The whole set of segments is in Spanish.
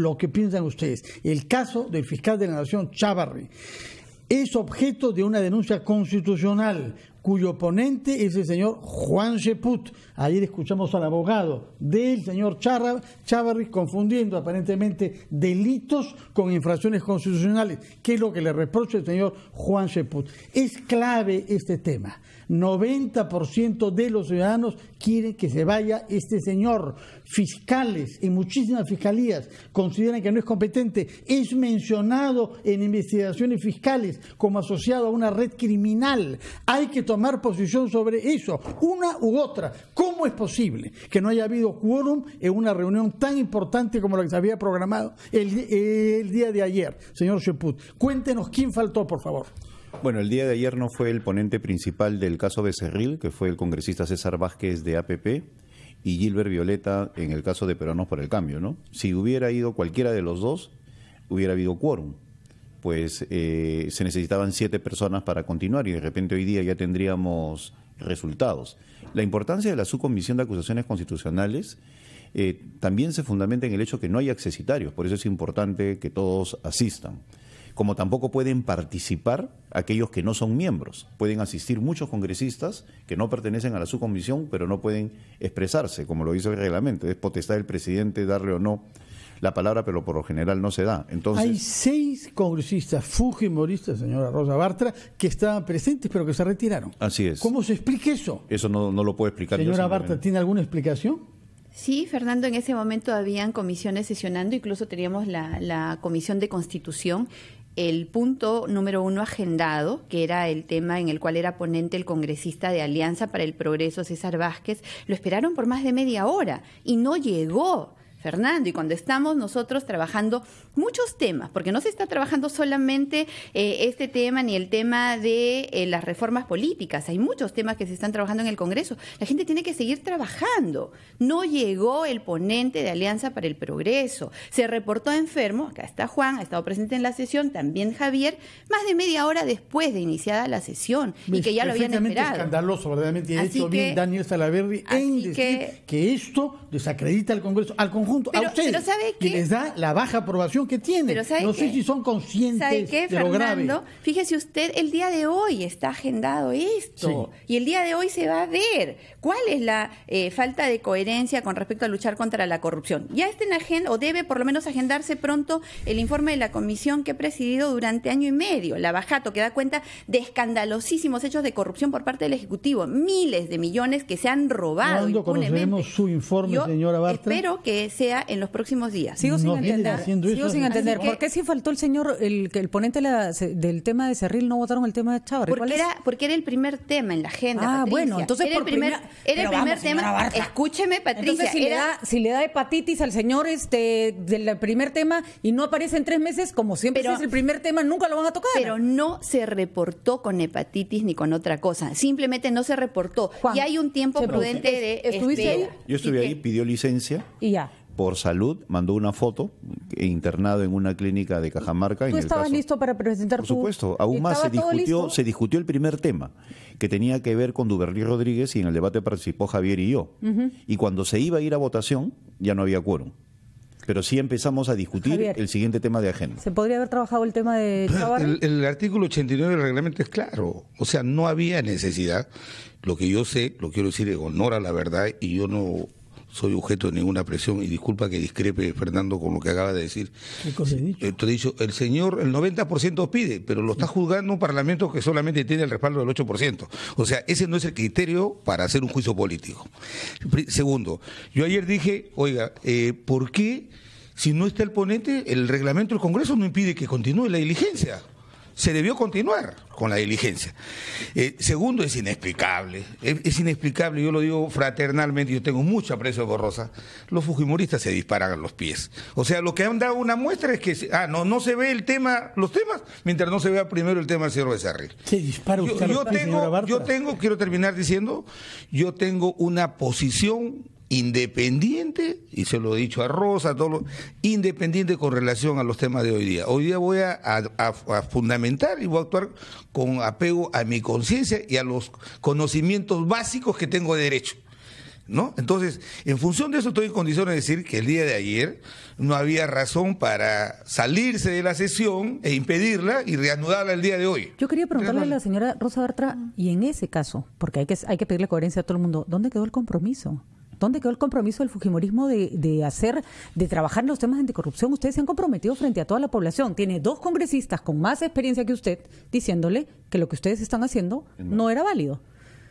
lo que piensan ustedes. El caso del fiscal de la Nación, Chávarri, es objeto de una denuncia constitucional, cuyo ponente es el señor Juan Sheput. Ayer escuchamos al abogado del señor Chávarri confundiendo aparentemente delitos con infracciones constitucionales, que es lo que le reprocha el señor Juan Sheput. Es clave este tema. 90% de los ciudadanos quieren que se vaya este señor. Fiscales y muchísimas fiscalías consideran que no es competente. Es mencionado en investigaciones fiscales como asociado a una red criminal. Hay que tomar tomar posición sobre eso, una u otra. ¿Cómo es posible que no haya habido quórum en una reunión tan importante como la que se había programado el, día de ayer, señor Sheput? Cuéntenos quién faltó, por favor. Bueno, el día de ayer no fue el ponente principal del caso Becerril, que fue el congresista César Vázquez de APP, y Gilbert Violeta en el caso de Peruanos por el Cambio, ¿no? Si hubiera ido cualquiera de los dos, hubiera habido quórum pues eh, se necesitaban siete personas para continuar y de repente hoy día ya tendríamos resultados. La importancia de la subcomisión de acusaciones constitucionales eh, también se fundamenta en el hecho que no hay accesitarios, por eso es importante que todos asistan. Como tampoco pueden participar aquellos que no son miembros. Pueden asistir muchos congresistas que no pertenecen a la subcomisión, pero no pueden expresarse, como lo dice el reglamento. Es potestad del presidente darle o no la palabra, pero por lo general no se da. Entonces, Hay seis congresistas fujimoristas, señora Rosa Bartra, que estaban presentes pero que se retiraron. Así es. ¿Cómo se explica eso? Eso no, lo puedo explicar. Señora Bartra, ¿tiene alguna explicación? Sí, Fernando, en ese momento habían comisiones sesionando, incluso teníamos la, la comisión de constitución el punto número uno agendado, que era el tema en el cual era ponente el congresista de Alianza para el Progreso, César Vázquez, lo esperaron por más de media hora y no llegó. Fernando, y cuando estamos nosotros trabajando muchos temas, porque no se está trabajando solamente eh, este tema ni el tema de eh, las reformas políticas, hay muchos temas que se están trabajando en el Congreso. La gente tiene que seguir trabajando. No llegó el ponente de Alianza para el Progreso, se reportó enfermo, acá está Juan, ha estado presente en la sesión, también Javier, más de media hora después de iniciada la sesión y pues que ya lo habían esperado. escandaloso, verdaderamente, ha hecho bien Daniel Salaverri en decir que, que esto desacredita al Congreso, al conjunto pero, a ¿sabe les da la baja aprobación que tiene. no sé si son conscientes ¿Sabe de grave. Fíjese usted, el día de hoy está agendado esto y el día de hoy se va a ver cuál es la eh, falta de coherencia con respecto a luchar contra la corrupción. Ya está en agenda o debe por lo menos agendarse pronto el informe de la comisión que he presidido durante año y medio, la Bajato, que da cuenta de escandalosísimos hechos de corrupción por parte del Ejecutivo, miles de millones que se han robado. ¿Cuándo su informe, señora Espero que se en los próximos días. Sigo sin entender, sigo sin entender por qué si faltó el señor, el, el ponente del tema de Cerril, no votaron el tema de Chávez. Porque, era, porque era el primer tema en la agenda. Ah, bueno, entonces por el era el primer tema. Escúcheme, Patricia. Entonces, si, le da, si le da hepatitis al señor este del primer tema y no aparece en tres meses, como siempre si es el primer tema, nunca lo van a tocar. Pero no se reportó con hepatitis ni con otra cosa. Simplemente no se reportó. y hay un tiempo prudente de. ¿Estuviste ahí? Yo estuve ahí, pidió licencia. Y ya por salud mandó una foto internado en una clínica de Cajamarca. y en listo para presentar Por supuesto, aún más se discutió, se discutió el primer tema que tenía que ver con Duberlí Rodríguez y en el debate participó Javier y yo. Y cuando se iba a ir a votación ya no había quórum. Pero sí empezamos a discutir el siguiente tema de agenda. ¿Se podría haber trabajado el tema de el, el artículo 89 del reglamento es claro. O sea, no había necesidad. Lo que yo sé, lo quiero decir es honor la verdad y yo no soy objeto de ninguna presión y disculpa que discrepe Fernando con lo que acaba de decir. ¿Qué eh, he dicho? el señor el 90% pide, pero lo está juzgando un parlamento que solamente tiene el respaldo del 8%. O sea, ese no es el criterio para hacer un juicio político. Segundo, yo ayer dije, oiga, eh, ¿por qué si no está el ponente, el reglamento del Congreso no impide que continúe la diligencia? se debió continuar con la diligencia. Eh, segundo, es inexplicable, es, inexplicable, yo lo digo fraternalmente, yo tengo mucho aprecio por Rosa, los fujimoristas se disparan a los pies. O sea, lo que han dado una muestra es que, ah, no, no se ve el tema, los temas, mientras no se vea primero el tema del señor Becerril. Se dispara usted yo tengo, quiero terminar diciendo, yo tengo una posición independiente, y se lo he dicho a Rosa, todo independiente con relación a los temas de hoy día. Hoy día voy a, fundamentar y voy a actuar con apego a mi conciencia y a los conocimientos básicos que tengo de derecho. ¿No? Entonces, en función de eso estoy en condiciones de decir que el día de ayer no había razón para salirse de la sesión e impedirla y reanudarla el día de hoy. Yo quería preguntarle a la señora Rosa Bartra, y en ese caso, porque hay que, hay que pedirle coherencia a todo el mundo, ¿dónde quedó el compromiso? ¿Dónde quedó el compromiso del Fujimorismo de, de, hacer, de trabajar en los temas de anticorrupción? Ustedes se han comprometido frente a toda la población. Tiene dos congresistas con más experiencia que usted diciéndole que lo que ustedes están haciendo no era válido.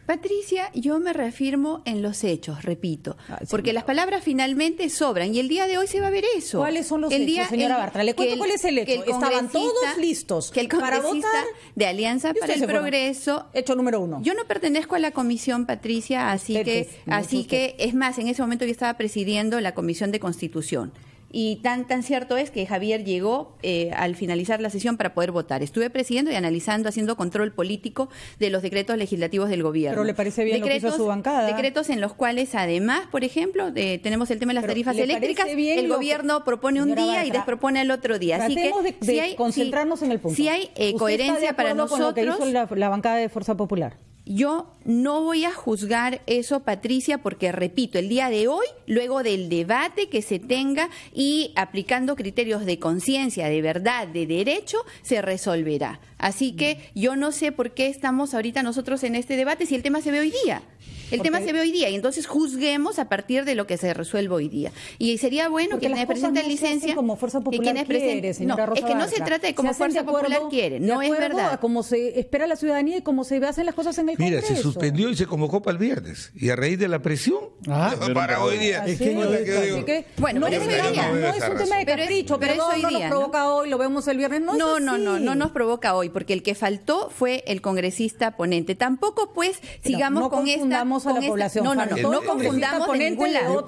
Patricia, yo me reafirmo en los hechos, repito, ah, porque las palabras finalmente sobran y el día de hoy se va a ver eso. ¿Cuáles son los hechos, señora Bartra? Le cuento cuál es el hecho. Estaban todos listos que el para votar de Alianza para el Progreso. Hecho número uno. Yo no pertenezco a la comisión, Patricia, así que, así que es más, en ese momento yo estaba presidiendo la comisión de Constitución. Y tan, tan cierto es que Javier llegó eh, al finalizar la sesión para poder votar. Estuve presidiendo y analizando, haciendo control político de los decretos legislativos del gobierno. Pero le parece bien lo que hizo su bancada. Decretos en los cuales, además, por ejemplo, tenemos el tema de las tarifas eléctricas. El gobierno propone un día y despropone el otro día. Así que concentrarnos en el punto. Si hay eh, coherencia para nosotros. lo que hizo la bancada de Fuerza Popular. Yo no voy a juzgar eso, Patricia, porque repito, el día de hoy, luego del debate que se tenga y aplicando criterios de conciencia, de verdad, de derecho, se resolverá. Así que yo no sé por qué estamos ahorita nosotros en este debate si el tema se ve hoy día. El tema se ve hoy día y entonces juzguemos a partir de lo que se resuelva hoy día. Y sería bueno que quienes presenten no licencia. Como fuerza popular que quienes presenten, no, Es que no se trata de como fuerza popular quiere, no es verdad. como se espera la ciudadanía y como se hacen las cosas en el Mira, se suspendió y se convocó para el viernes. Y a raíz de la presión, ah, para hoy día. ¿Ah, es que, no, es, bueno, no, es, un tema de capricho, pero, eso no nos provoca hoy, lo vemos el viernes. No, no, no, no, nos provoca hoy, porque el que faltó fue el congresista ponente. Tampoco, pues, sigamos con esta. No confundamos a la población. No, no, no, no confundamos de ningún lado.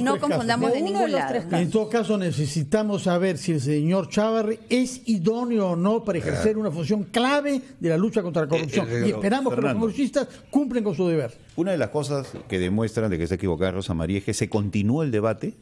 No confundamos de ningún lado. En todo caso, necesitamos saber si el señor Chávarri es idóneo o no para ejercer ah. una función clave de la lucha contra la eh, corrupción. Eh, y esperamos que congresistas cumplen con su deber. Una de las cosas que demuestran de que se equivocada Rosa María es que se continuó el debate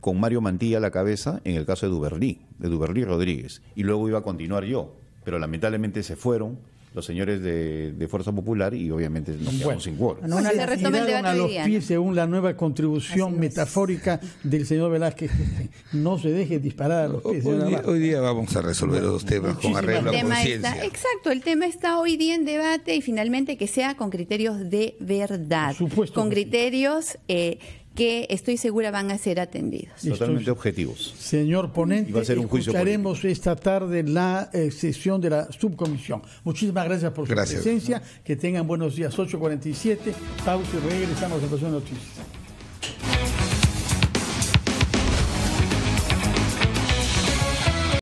con Mario Mantilla a la cabeza en el caso de Duberlí, de Duberlí Rodríguez, y luego iba a continuar yo, pero lamentablemente se fueron los señores de, Fuerza Popular y obviamente no quedamos sin los pies según la nueva contribución metafórica del señor Velázquez. No se deje disparar a los pies. Hoy, día, vamos a resolver los temas con arreglo a conciencia. Exacto, el tema está hoy día en debate y finalmente que sea con criterios de verdad. con criterios eh, que estoy segura van a ser atendidos. Totalmente objetivos. Señor ponente, escucharemos esta tarde la eh, sesión de la subcomisión. Muchísimas gracias por su presencia. Que tengan buenos días. 8.47, pausa y regresamos a la de Noticias.